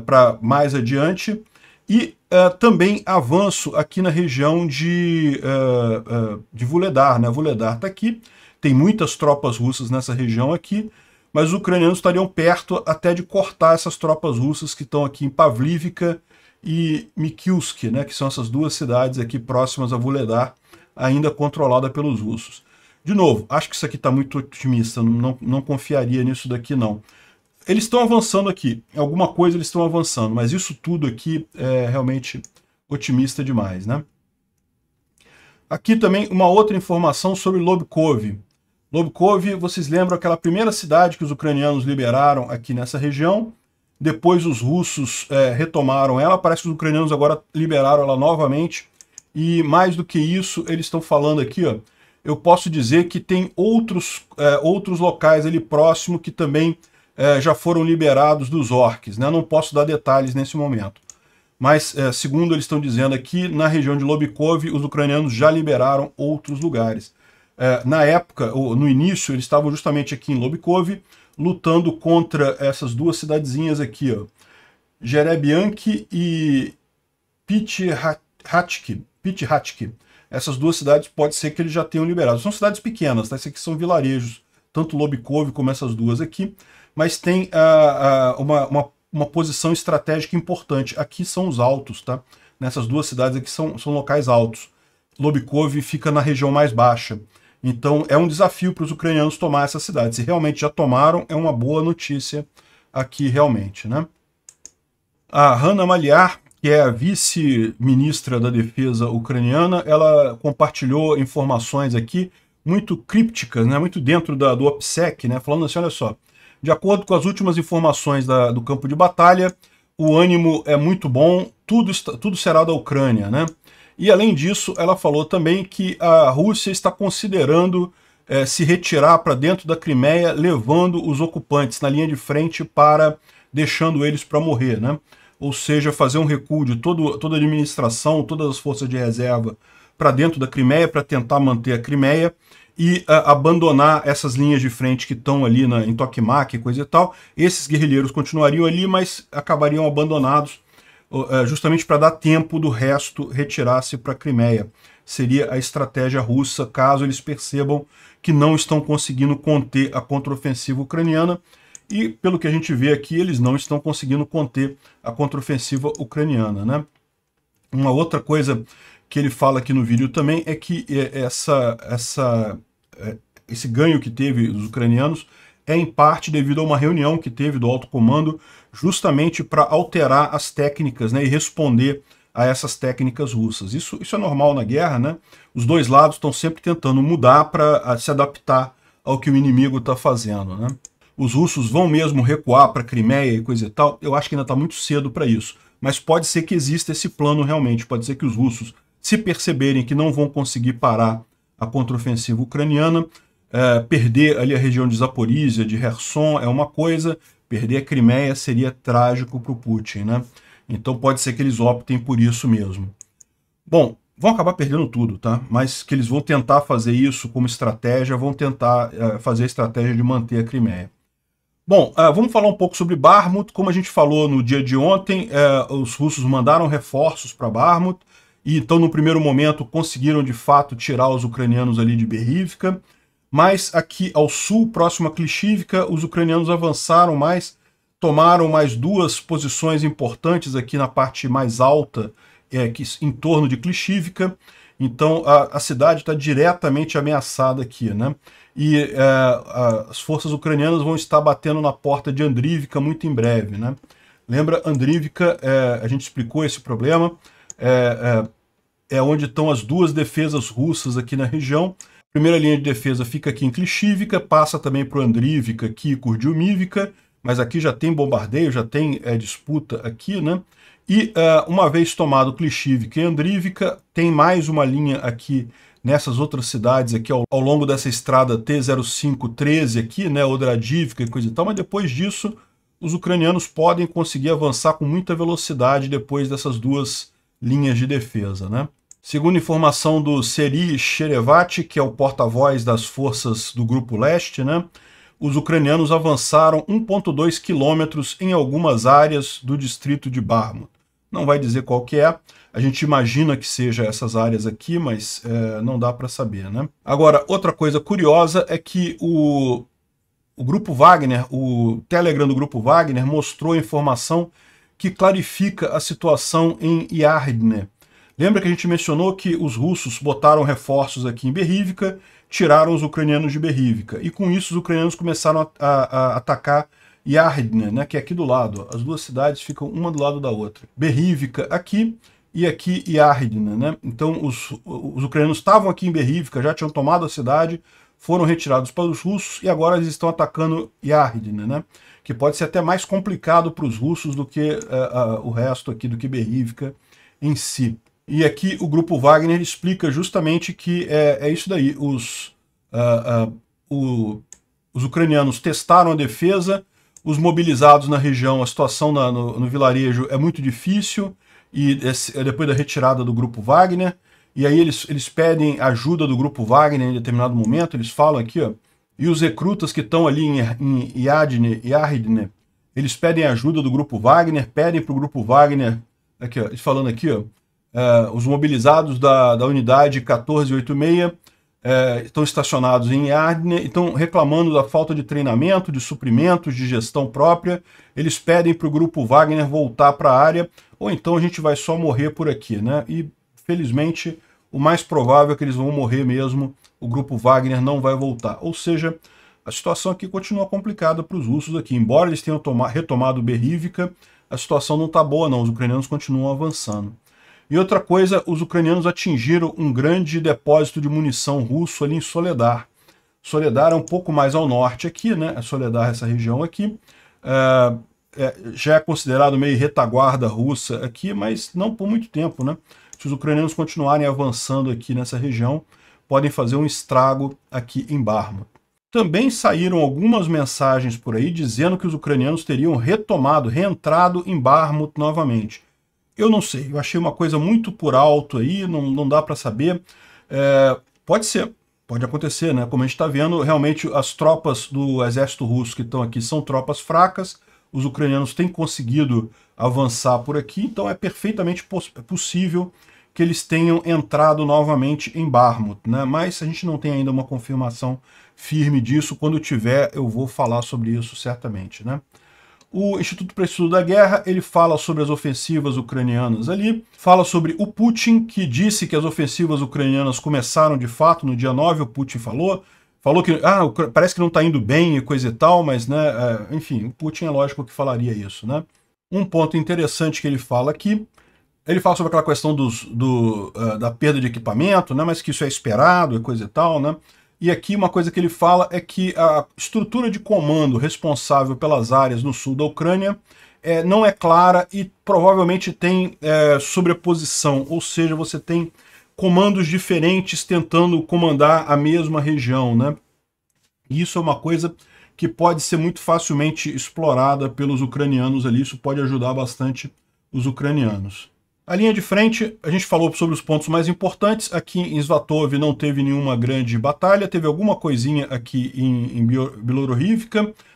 para mais adiante, e uh, também avanço aqui na região de, uh, uh, de Vuledar. Né? Vuledar está aqui, tem muitas tropas russas nessa região aqui, mas os ucranianos estariam perto até de cortar essas tropas russas que estão aqui em Pavlivka e Mikilsk, né, que são essas duas cidades aqui próximas a Vuledar, ainda controlada pelos russos. De novo, acho que isso aqui está muito otimista, não, não confiaria nisso daqui não eles estão avançando aqui. Alguma coisa eles estão avançando, mas isso tudo aqui é realmente otimista demais, né? Aqui também uma outra informação sobre Lobkov. Lobkov, vocês lembram aquela primeira cidade que os ucranianos liberaram aqui nessa região? Depois os russos é, retomaram ela. Parece que os ucranianos agora liberaram ela novamente. E mais do que isso, eles estão falando aqui, ó. Eu posso dizer que tem outros, é, outros locais ali próximo que também é, já foram liberados dos orques. Né? Não posso dar detalhes nesse momento. Mas, é, segundo eles estão dizendo aqui, na região de Lobikov, os ucranianos já liberaram outros lugares. É, na época, ou no início, eles estavam justamente aqui em Lobikov, lutando contra essas duas cidadezinhas aqui, ó, Jerebianki e Pichihatki. Essas duas cidades pode ser que eles já tenham liberado. São cidades pequenas, tá? Isso aqui são vilarejos tanto lobo e como essas duas aqui, mas tem uh, uh, uma, uma, uma, posição estratégica importante. Aqui são os altos, tá? Nessas duas cidades aqui são, são locais altos. Lobo fica na região mais baixa. Então é um desafio para os ucranianos tomar essa cidade. Se realmente já tomaram, é uma boa notícia aqui realmente, né? A Hanna Maliar, que é a vice-ministra da Defesa ucraniana, ela compartilhou informações aqui muito crípticas, né, muito dentro da, do OPSEC, né, falando assim, olha só, de acordo com as últimas informações da, do campo de batalha, o ânimo é muito bom, tudo, está, tudo será da Ucrânia. Né? E além disso, ela falou também que a Rússia está considerando eh, se retirar para dentro da Crimeia, levando os ocupantes na linha de frente para deixando eles para morrer. Né? Ou seja, fazer um recuo de todo, toda a administração, todas as forças de reserva para dentro da Crimeia para tentar manter a Crimeia e ah, abandonar essas linhas de frente que estão ali na, em Tokmak e coisa e tal. Esses guerrilheiros continuariam ali, mas acabariam abandonados uh, justamente para dar tempo do resto retirar-se para a Crimeia. Seria a estratégia russa caso eles percebam que não estão conseguindo conter a contraofensiva ucraniana. E, pelo que a gente vê aqui, eles não estão conseguindo conter a contraofensiva ucraniana. Né? Uma outra coisa que ele fala aqui no vídeo também é que é, essa, essa, é, esse ganho que teve os ucranianos é em parte devido a uma reunião que teve do alto comando justamente para alterar as técnicas né, e responder a essas técnicas russas. Isso, isso é normal na guerra, né? Os dois lados estão sempre tentando mudar para se adaptar ao que o inimigo está fazendo, né? Os russos vão mesmo recuar para a Crimeia e coisa e tal? Eu acho que ainda está muito cedo para isso. Mas pode ser que exista esse plano realmente. Pode ser que os russos se perceberem que não vão conseguir parar a contraofensiva ucraniana, é, perder ali a região de Zaporizhia, de Kherson é uma coisa, perder a Crimeia seria trágico para o Putin, né? Então pode ser que eles optem por isso mesmo. Bom, vão acabar perdendo tudo, tá? Mas que eles vão tentar fazer isso como estratégia, vão tentar é, fazer a estratégia de manter a Crimeia. Bom, é, vamos falar um pouco sobre Barmut. Como a gente falou no dia de ontem, é, os russos mandaram reforços para Barmut e então no primeiro momento conseguiram de fato tirar os ucranianos ali de Berrivka, mas aqui ao sul, próximo a Klishivka, os ucranianos avançaram mais, tomaram mais duas posições importantes aqui na parte mais alta, é, que, em torno de Klishivka, então a, a cidade está diretamente ameaçada aqui, né? E é, as forças ucranianas vão estar batendo na porta de Andrivka muito em breve, né? Lembra, Andrivka, é, a gente explicou esse problema, é, é, é onde estão as duas defesas russas aqui na região. Primeira linha de defesa fica aqui em Klishivka, passa também para o Andrivka aqui e Kurdiumivka, mas aqui já tem bombardeio, já tem é, disputa aqui, né? E uh, uma vez tomado Klishivka e Andrivka, tem mais uma linha aqui nessas outras cidades aqui ao, ao longo dessa estrada T0513 aqui, né, Odradivka e coisa e tal, mas depois disso os ucranianos podem conseguir avançar com muita velocidade depois dessas duas linhas de defesa. Né? Segundo informação do Seri Sherevati, que é o porta-voz das forças do Grupo Leste, né, os ucranianos avançaram 1,2 quilômetros em algumas áreas do distrito de Barmut. Não vai dizer qual que é, a gente imagina que seja essas áreas aqui, mas é, não dá para saber. Né? Agora, outra coisa curiosa é que o, o Grupo Wagner, o Telegram do Grupo Wagner, mostrou informação que clarifica a situação em Yardne. Lembra que a gente mencionou que os russos botaram reforços aqui em Berrívica, tiraram os ucranianos de Berrívica, e com isso os ucranianos começaram a, a, a atacar Yardne, né, que é aqui do lado. Ó. As duas cidades ficam uma do lado da outra. Berrívica aqui e aqui Yardne. Né? Então os, os ucranianos estavam aqui em Berrívica, já tinham tomado a cidade, foram retirados para os russos e agora eles estão atacando Yardin, né? que pode ser até mais complicado para os russos do que uh, uh, o resto aqui, do que Berrivka em si. E aqui o grupo Wagner explica justamente que é, é isso daí, os, uh, o, os ucranianos testaram a defesa, os mobilizados na região, a situação na, no, no, vilarejo é muito difícil, e esse, é depois da retirada do grupo Wagner, e aí eles, eles pedem ajuda do grupo Wagner em determinado momento, eles falam aqui, ó, e os recrutas que estão ali em, em Iadne, Iardne, eles pedem ajuda do grupo Wagner, pedem para o grupo Wagner, aqui, ó, falando aqui, ó, eh, os mobilizados da, da unidade 1486 eh, estão estacionados em Iardne, estão reclamando da falta de treinamento, de suprimentos, de gestão própria, eles pedem para o grupo Wagner voltar para a área, ou então a gente vai só morrer por aqui, né? E felizmente, o mais provável é que eles vão morrer mesmo, o grupo Wagner não vai voltar. Ou seja, a situação aqui continua complicada para os russos aqui. Embora eles tenham retomado Berrívica, a situação não está boa não, os ucranianos continuam avançando. E outra coisa, os ucranianos atingiram um grande depósito de munição russo ali em Soledar. Soledar é um pouco mais ao norte aqui, né? É Soledar, essa região aqui, é, é, já é considerado meio retaguarda russa aqui, mas não por muito tempo, né? Se os ucranianos continuarem avançando aqui nessa região, podem fazer um estrago aqui em Barma. Também saíram algumas mensagens por aí dizendo que os ucranianos teriam retomado, reentrado em Barmut novamente. Eu não sei, eu achei uma coisa muito por alto aí, não, não dá para saber. É, pode ser, pode acontecer, né? Como a gente está vendo, realmente as tropas do exército russo que estão aqui são tropas fracas, os ucranianos têm conseguido avançar por aqui, então é perfeitamente poss é possível que eles tenham entrado novamente em Barmut, né? mas a gente não tem ainda uma confirmação firme disso. Quando tiver, eu vou falar sobre isso certamente. Né? O Instituto para Estudo da Guerra ele fala sobre as ofensivas ucranianas ali, fala sobre o Putin, que disse que as ofensivas ucranianas começaram de fato no dia 9, o Putin falou, falou que ah, parece que não está indo bem e coisa e tal, mas né, é, enfim, o Putin é lógico que falaria isso. Né? Um ponto interessante que ele fala aqui ele fala sobre aquela questão dos, do, uh, da perda de equipamento, né, mas que isso é esperado e coisa e tal, né? E aqui uma coisa que ele fala é que a estrutura de comando responsável pelas áreas no sul da Ucrânia é, não é clara e provavelmente tem é, sobreposição, ou seja, você tem comandos diferentes tentando comandar a mesma região, né? E isso é uma coisa que pode ser muito facilmente explorada pelos ucranianos ali, isso pode ajudar bastante os ucranianos. A linha de frente, a gente falou sobre os pontos mais importantes. Aqui em Svatov não teve nenhuma grande batalha, teve alguma coisinha aqui em, em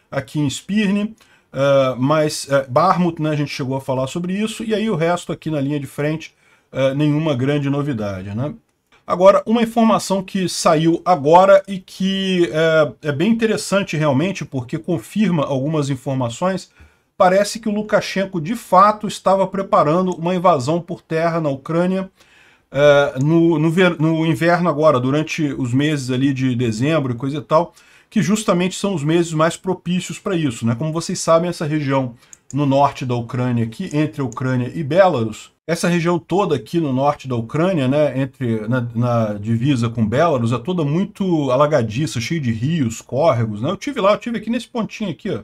aqui em Spirne, uh, mas uh, eh, Barmut, né, a gente chegou a falar sobre isso, e aí o resto aqui na linha de frente, uh, nenhuma grande novidade. Né? Agora, uma informação que saiu agora e que é bem interessante realmente, porque confirma algumas informações parece que o Lukashenko de fato estava preparando uma invasão por terra na Ucrânia uh, no, no, no, inverno agora, durante os meses ali de dezembro e coisa e tal, que justamente são os meses mais propícios para isso. Né? Como vocês sabem, essa região no norte da Ucrânia, aqui entre a Ucrânia e Belarus, essa região toda aqui no norte da Ucrânia, né, entre na, na divisa com Belarus, é toda muito alagadiça, cheia de rios, córregos. Né? Eu tive lá, eu tive aqui nesse pontinho aqui, ó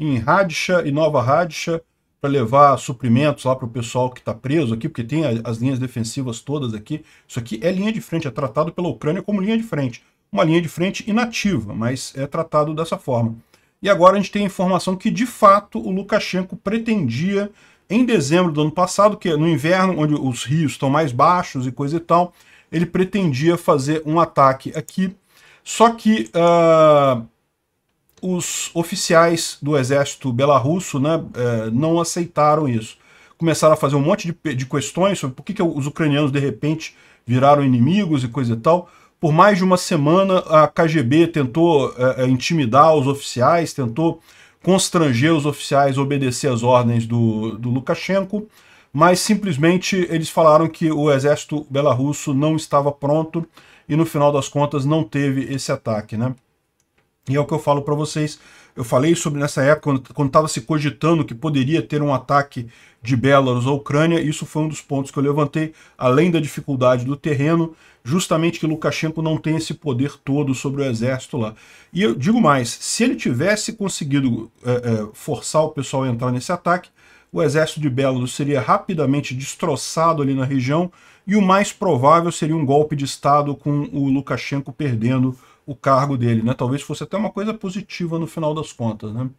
em Radisha e Nova Radisha para levar suprimentos lá para o pessoal que está preso aqui, porque tem as linhas defensivas todas aqui. Isso aqui é linha de frente, é tratado pela Ucrânia como linha de frente. Uma linha de frente inativa, mas é tratado dessa forma. E agora a gente tem a informação que, de fato, o Lukashenko pretendia, em dezembro do ano passado, que é no inverno, onde os rios estão mais baixos e coisa e tal, ele pretendia fazer um ataque aqui. Só que uh, os oficiais do exército belarusso né, é, não aceitaram isso. Começaram a fazer um monte de, de questões sobre por que, que os ucranianos, de repente, viraram inimigos e coisa e tal. Por mais de uma semana, a KGB tentou é, é, intimidar os oficiais, tentou constranger os oficiais a obedecer as ordens do, do Lukashenko, mas simplesmente eles falaram que o exército belarusso não estava pronto e, no final das contas, não teve esse ataque. Né? E é o que eu falo para vocês. Eu falei sobre nessa época, quando estava se cogitando que poderia ter um ataque de Belarus à Ucrânia, isso foi um dos pontos que eu levantei, além da dificuldade do terreno, justamente que Lukashenko não tem esse poder todo sobre o exército lá. E eu digo mais, se ele tivesse conseguido é, é, forçar o pessoal a entrar nesse ataque, o exército de Belarus seria rapidamente destroçado ali na região e o mais provável seria um golpe de Estado com o Lukashenko perdendo o cargo dele, né? Talvez fosse até uma coisa positiva no final das contas, né?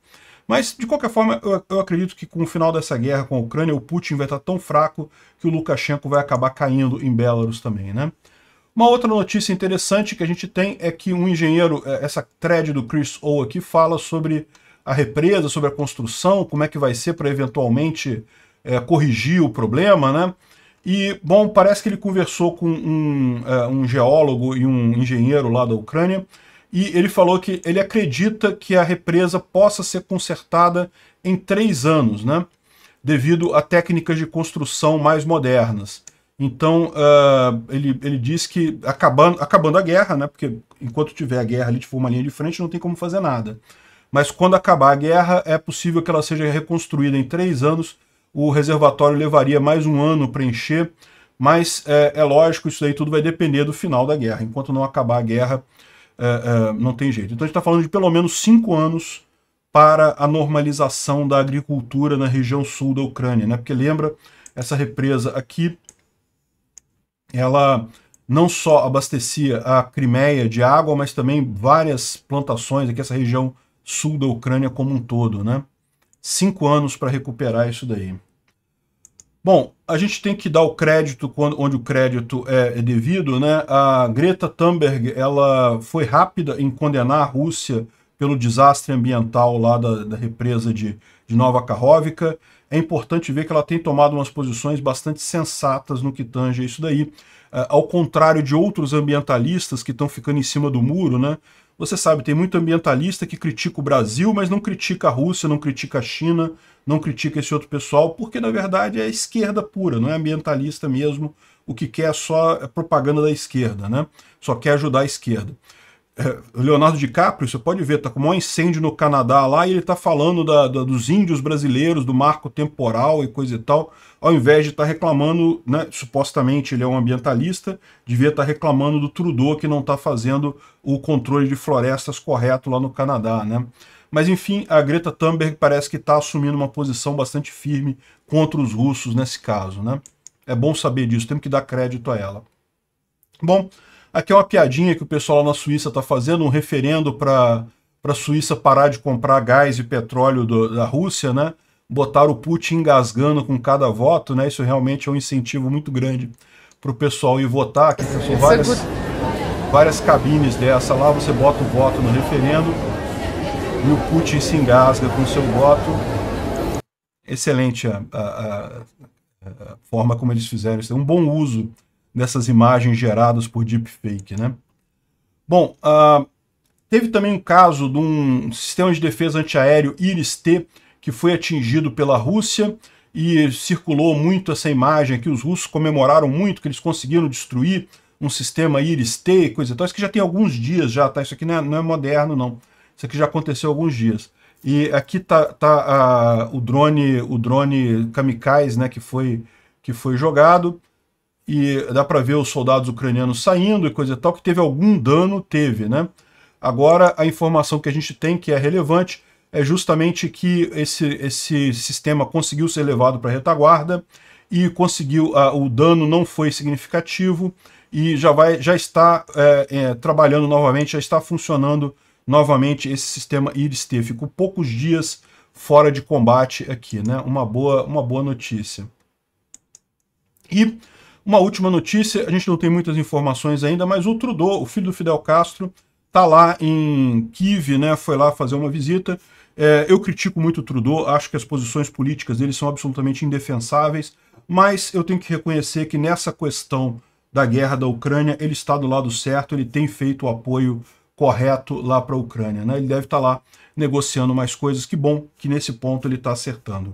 Mas, de qualquer forma, eu, eu, acredito que com o final dessa guerra com a Ucrânia, o Putin vai estar tão fraco que o Lukashenko vai acabar caindo em Belarus também, né? Uma outra notícia interessante que a gente tem é que um engenheiro, é, essa thread do Chris O aqui, fala sobre a represa, sobre a construção, como é que vai ser para eventualmente é, corrigir o problema, né? E, bom, parece que ele conversou com um, uh, um geólogo e um engenheiro lá da Ucrânia, e ele falou que ele acredita que a represa possa ser consertada em três anos, né? devido a técnicas de construção mais modernas. Então, uh, ele, ele disse que acabando, acabando a guerra, né? porque enquanto tiver a guerra ali for uma linha de frente, não tem como fazer nada. Mas quando acabar a guerra, é possível que ela seja reconstruída em três anos o reservatório levaria mais um ano para encher, mas é, é, lógico, isso aí tudo vai depender do final da guerra. Enquanto não acabar a guerra, é, é, não tem jeito. Então a gente está falando de pelo menos cinco anos para a normalização da agricultura na região sul da Ucrânia, né? Porque lembra, essa represa aqui, ela não só abastecia a Crimeia de água, mas também várias plantações aqui, essa região sul da Ucrânia como um todo, né? cinco anos para recuperar isso daí. Bom, a gente tem que dar o crédito quando, onde o crédito é, é, devido, né? A Greta Thunberg ela foi rápida em condenar a Rússia pelo desastre ambiental lá da, da represa de, de Nova Karhovka. É importante ver que ela tem tomado umas posições bastante sensatas no que tange isso daí. É, ao contrário de outros ambientalistas que estão ficando em cima do muro, né? Você sabe, tem muito ambientalista que critica o Brasil, mas não critica a Rússia, não critica a China, não critica esse outro pessoal, porque na verdade é esquerda pura, não é ambientalista mesmo. O que quer é só é propaganda da esquerda, né? Só quer ajudar a esquerda. É, Leonardo DiCaprio, você pode ver, está com o maior incêndio no Canadá lá e ele está falando da, da, dos índios brasileiros, do marco temporal e coisa e tal, ao invés de estar tá reclamando, né, supostamente ele é um ambientalista, devia estar tá reclamando do Trudeau que não está fazendo o controle de florestas correto lá no Canadá, né? Mas enfim, a Greta Thunberg parece que está assumindo uma posição bastante firme contra os russos nesse caso, né? É bom saber disso, temos que dar crédito a ela. Bom, Aqui é uma piadinha que o pessoal lá na Suíça está fazendo, um referendo para a Suíça parar de comprar gás e petróleo do, da Rússia, né? Botar o Putin engasgando com cada voto, né? Isso realmente é um incentivo muito grande para o pessoal ir votar. Aqui são várias, várias cabines dessa lá, você bota o voto no referendo e o Putin se engasga com o seu voto. Excelente a, a, a, a forma como eles fizeram isso. É um bom uso dessas imagens geradas por deepfake, né? Bom, uh, teve também um caso de um sistema de defesa antiaéreo Iris-T que foi atingido pela Rússia e circulou muito essa imagem que os russos comemoraram muito que eles conseguiram destruir um sistema Iris-T, coisa e tal. Isso que já tem alguns dias já, tá? Isso aqui não é, não é moderno, não. Isso aqui já aconteceu há alguns dias. E aqui tá, tá ah, o drone, o drone kamikaze, né, que foi que foi jogado e dá para ver os soldados ucranianos saindo e coisa e tal, que teve algum dano, teve, né? Agora, a informação que a gente tem, que é relevante, é justamente que esse, esse sistema conseguiu ser levado para a retaguarda e conseguiu, o dano não foi significativo e já, vai, já está é, é, trabalhando novamente, já está funcionando novamente esse sistema IRIS-T. Ficou poucos dias fora de combate aqui, né? Uma boa, uma boa notícia. E uma última notícia, a gente não tem muitas informações ainda, mas o Trudeau, o filho do Fidel Castro, tá lá em Kiev, né, foi lá fazer uma visita. É, eu critico muito o Trudeau, acho que as posições políticas dele são absolutamente indefensáveis, mas eu tenho que reconhecer que nessa questão da guerra da Ucrânia, ele está do lado certo, ele tem feito o apoio correto lá para a Ucrânia. Né? Ele deve estar tá lá negociando mais coisas, que bom que nesse ponto ele está acertando.